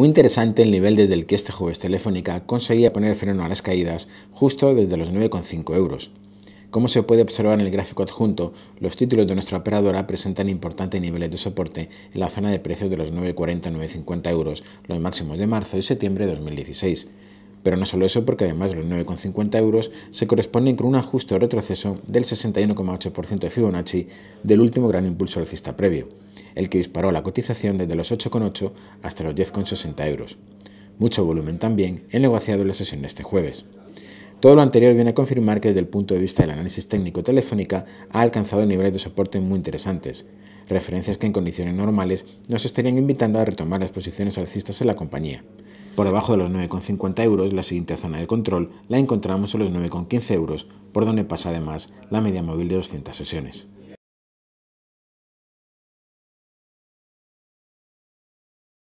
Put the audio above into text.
Muy interesante el nivel desde el que este jueves Telefónica conseguía poner freno a las caídas justo desde los 9,5 euros. Como se puede observar en el gráfico adjunto, los títulos de nuestra operadora presentan importantes niveles de soporte en la zona de precios de los 9,40-9,50 euros, los máximos de marzo y septiembre de 2016. Pero no solo eso, porque además los 9,50 euros se corresponden con un ajuste o retroceso del 61,8% de Fibonacci del último gran impulso alcista previo, el que disparó la cotización desde los 8,8 hasta los 10,60 euros. Mucho volumen también en negociado en la sesión de este jueves. Todo lo anterior viene a confirmar que desde el punto de vista del análisis técnico telefónica ha alcanzado niveles de soporte muy interesantes, referencias que en condiciones normales nos estarían invitando a retomar las posiciones alcistas en la compañía. Por debajo de los 9,50 euros, la siguiente zona de control la encontramos en los 9,15 euros, por donde pasa además la media móvil de 200 sesiones.